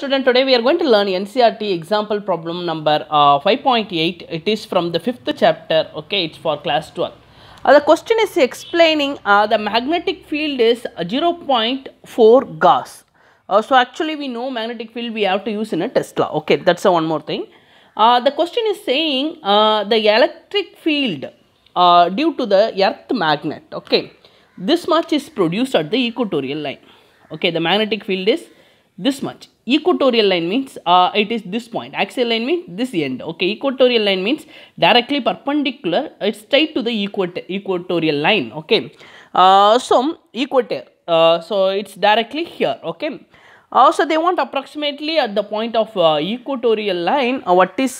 Student, today we are going to learn NCRT example problem number uh, 5.8. It is from the fifth chapter. Okay, it's for class 12. Uh, the question is explaining uh, the magnetic field is 0.4 Gauss. Uh, so actually we know magnetic field we have to use in a Tesla. Okay, that's one more thing. Uh, the question is saying uh, the electric field due to the earth magnet. Okay, this much is produced at the equatorial line. Okay, the magnetic field is this much Equatorial line means uh, it is this point. Axial line means this end. Okay, equatorial line means directly perpendicular. It's tied to the equator equatorial line. Okay, uh, so equator. Uh, so it's directly here. Okay. Also, uh, they want approximately at the point of uh, equatorial line uh, what is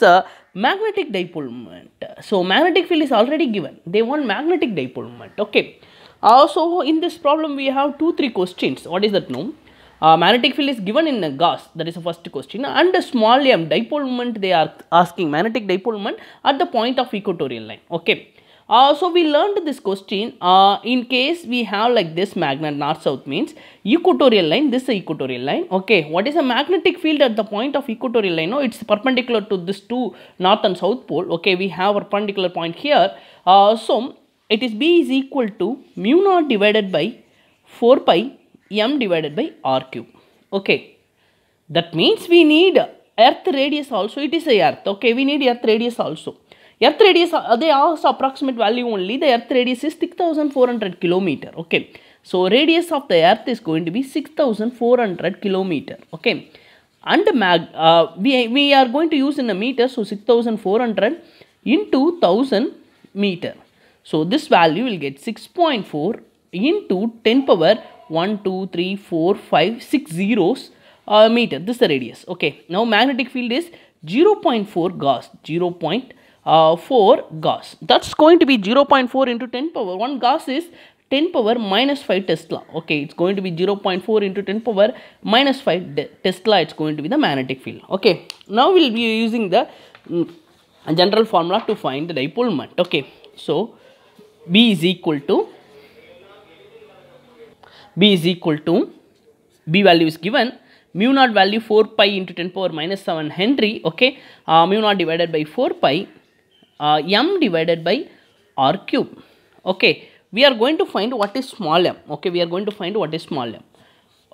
magnetic dipole moment. So, magnetic field is already given. They want magnetic dipole moment. Okay. Also, in this problem, we have two, three questions. What is that? known? Uh, magnetic field is given in a gas that is the first question and the small m dipole moment they are asking magnetic dipole moment at the point of equatorial line okay uh, so we learned this question uh, in case we have like this magnet north south means equatorial line this is equatorial line okay what is a magnetic field at the point of equatorial line no it's perpendicular to this two north and south pole okay we have a perpendicular point here uh, so it is b is equal to mu naught divided by 4 pi m divided by r cube. Okay. That means we need earth radius also. It is a earth. Okay. We need earth radius also. Earth radius, they also approximate value only. The earth radius is 6400 kilometer. Okay. So, radius of the earth is going to be 6400 kilometer. Okay. And mag, uh, we, we are going to use in a meter. So, 6400 into 1000 meter. So, this value will get 6.4 into 10 power 1, 2, 3, 4, 5, 6 zeros uh, meter. This is the radius. Okay. Now magnetic field is 0 0.4 Gauss. 0 uh, 0.4 Gauss. That's going to be 0 0.4 into 10 power. 1 Gauss is 10 power minus 5 Tesla. Okay, it's going to be 0 0.4 into 10 power minus 5 Tesla. It's going to be the magnetic field. Okay, now we'll be using the mm, general formula to find the dipole moment. Okay, so B is equal to b is equal to b value is given mu naught value 4 pi into 10 power minus 7 Henry okay uh, mu naught divided by 4 pi uh, m divided by r cube okay we are going to find what is small m okay we are going to find what is small m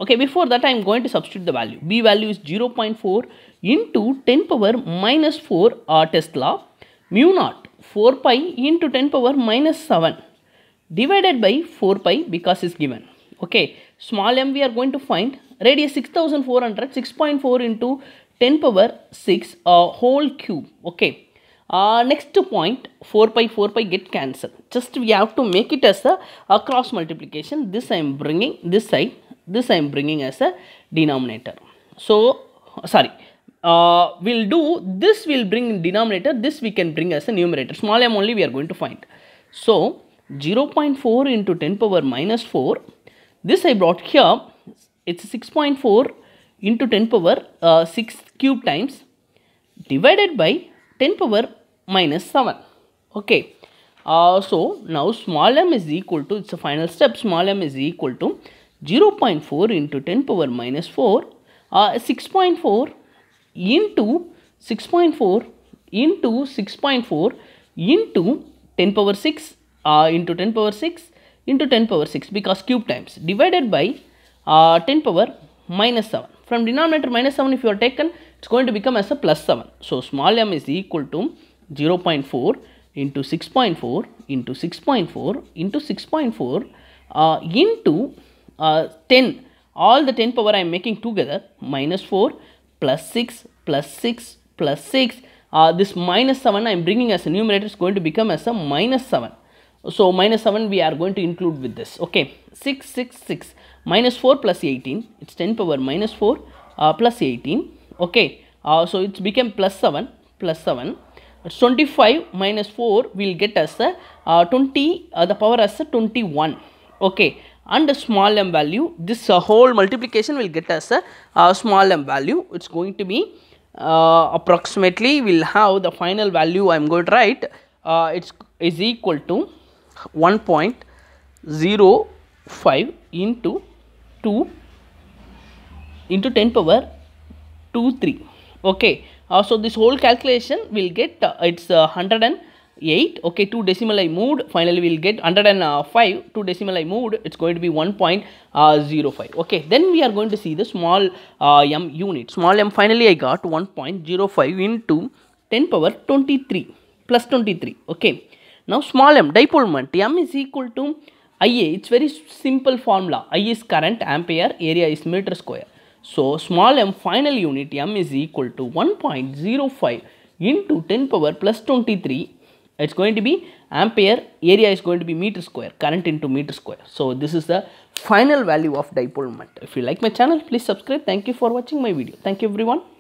okay before that I am going to substitute the value b value is 0 0.4 into 10 power minus 4 uh, tesla mu naught 4 pi into 10 power minus 7 divided by 4 pi because is given okay small m we are going to find radius 6400 6.4 into 10 power 6 uh, whole cube okay uh, next point 4 pi 4 pi get cancelled just we have to make it as a, a cross multiplication this I am bringing this side this I am bringing as a denominator so sorry uh, we'll do this will bring denominator this we can bring as a numerator small m only we are going to find so 0 0.4 into 10 power minus 4 this I brought here. It's 6.4 into 10 power uh, 6 cube times divided by 10 power minus 7. Okay. Uh, so, now small m is equal to, it's a final step, small m is equal to 0 0.4 into 10 power minus 4, uh, 6.4 into 6.4 into 6.4 into 10 power 6 uh, into 10 power 6 into 10 power 6 because cube times divided by uh, 10 power minus 7. From denominator minus 7 if you are taken it's going to become as a plus 7. So small m is equal to 0 0.4 into 6.4 into 6.4 into 6.4 uh, into uh, 10 all the 10 power I am making together minus 4 plus 6 plus 6 plus 6 uh, this minus 7 I am bringing as a numerator is going to become as a minus 7 so minus 7 we are going to include with this okay 6 6 6 minus 4 plus 18 it's 10 power minus 4 uh, plus 18 okay uh, so it's become plus 7 plus 7 it's 25 minus 4 will get us a uh, uh, 20 uh, the power as a uh, 21 okay and a small m value this whole multiplication will get us a small m value it's going to be approximately we'll have the final value i'm going to write it's is equal to 1.05 into 2 into 10 power 2 3 okay uh, so this whole calculation will get uh, it's uh, 108 okay two decimal i moved finally we'll get 105 uh, two decimal i moved it's going to be 1.05 okay then we are going to see the small uh, m unit small m finally i got 1.05 into 10 power 23 plus 23 okay now small m, dipole moment, m is equal to Ia, it's very simple formula, I is current, ampere, area is meter square. So small m final unit m is equal to 1.05 into 10 power plus 23, it's going to be ampere, area is going to be meter square, current into meter square. So this is the final value of dipole moment. If you like my channel, please subscribe. Thank you for watching my video. Thank you everyone.